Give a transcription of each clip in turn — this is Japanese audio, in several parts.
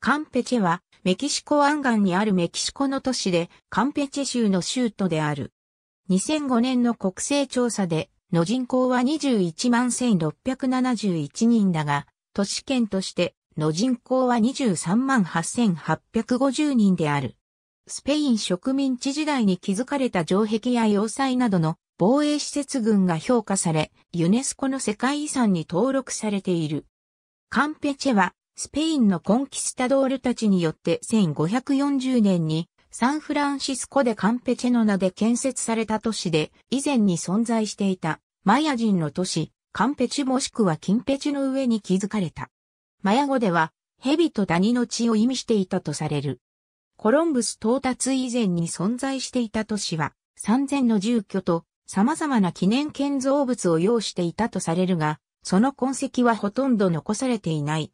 カンペチェは、メキシコ湾岸にあるメキシコの都市で、カンペチェ州の州都である。2005年の国勢調査で、の人口は21万1671人だが、都市圏として、の人口は23万8850人である。スペイン植民地時代に築かれた城壁や要塞などの防衛施設群が評価され、ユネスコの世界遺産に登録されている。カンペチェはスペインのコンキスタドールたちによって1540年にサンフランシスコでカンペチェの名で建設された都市で以前に存在していたマヤ人の都市カンペチもしくはキンペチの上に築かれた。マヤ語では蛇と谷の血を意味していたとされる。コロンブス到達以前に存在していた都市は3000の住居と様々な記念建造物を要していたとされるが、その痕跡はほとんど残されていない。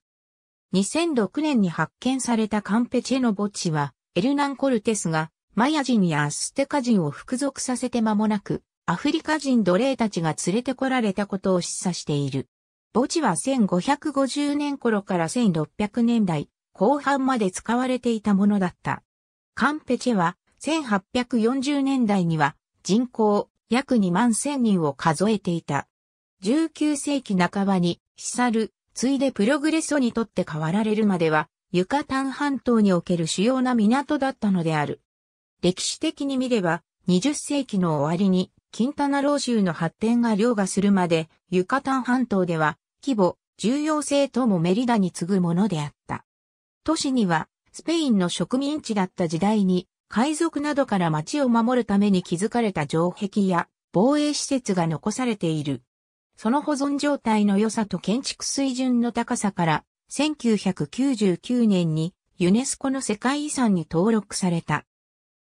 2006年に発見されたカンペチェの墓地は、エルナン・コルテスが、マヤ人やアステカ人を服属させて間もなく、アフリカ人奴隷たちが連れてこられたことを示唆している。墓地は1550年頃から1600年代後半まで使われていたものだった。カンペチェは1840年代には人口約2万1000人を数えていた。19世紀半ばにヒサル、ついでプログレソにとって変わられるまでは、ユカタン半島における主要な港だったのである。歴史的に見れば、20世紀の終わりに、キンタナロー州の発展が凌駕するまで、ユカタン半島では、規模、重要性ともメリダに次ぐものであった。都市には、スペインの植民地だった時代に、海賊などから町を守るために築かれた城壁や防衛施設が残されている。その保存状態の良さと建築水準の高さから、1999年にユネスコの世界遺産に登録された。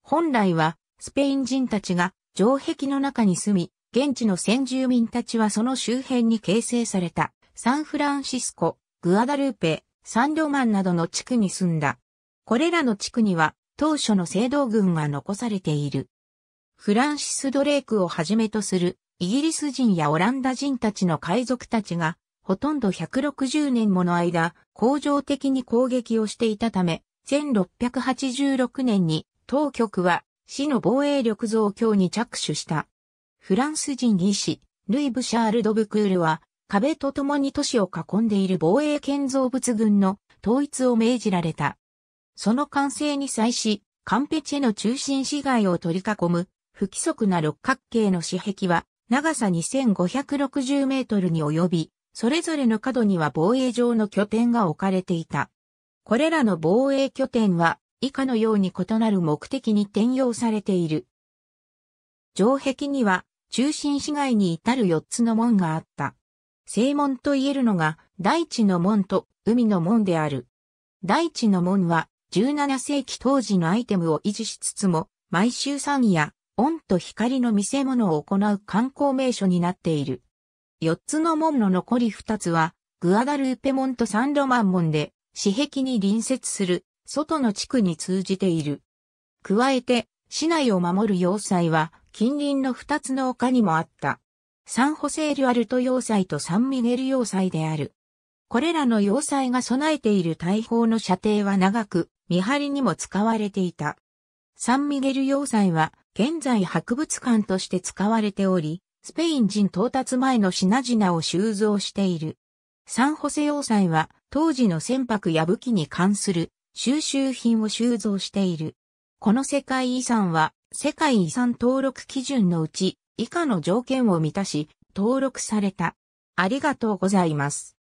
本来は、スペイン人たちが城壁の中に住み、現地の先住民たちはその周辺に形成された、サンフランシスコ、グアダルーペ、サンドマンなどの地区に住んだ。これらの地区には、当初の聖堂群が残されている。フランシス・ドレイクをはじめとするイギリス人やオランダ人たちの海賊たちが、ほとんど160年もの間、恒常的に攻撃をしていたため、1686年に当局は市の防衛力増強に着手した。フランス人医師、ルイ・ブシャール・ド・ブクールは、壁と共に都市を囲んでいる防衛建造物群の統一を命じられた。その完成に際し、カンペチェの中心市街を取り囲む不規則な六角形の死壁は長さ2560メートルに及び、それぞれの角には防衛上の拠点が置かれていた。これらの防衛拠点は以下のように異なる目的に転用されている。城壁には中心市街に至る4つの門があった。正門と言えるのが大地の門と海の門である。大地の門は17世紀当時のアイテムを維持しつつも毎週3夜音と光の見せ物を行う観光名所になっている。四つの門の残り二つは、グアダルーペ門とサンロマン門で、市壁に隣接する、外の地区に通じている。加えて、市内を守る要塞は、近隣の二つの丘にもあった。サンホセールアルト要塞とサンミゲル要塞である。これらの要塞が備えている大砲の射程は長く、見張りにも使われていた。サンミゲル要塞は、現在博物館として使われており、スペイン人到達前の品々を収蔵している。サンホセ要塞は当時の船舶や武器に関する収集品を収蔵している。この世界遺産は世界遺産登録基準のうち以下の条件を満たし登録された。ありがとうございます。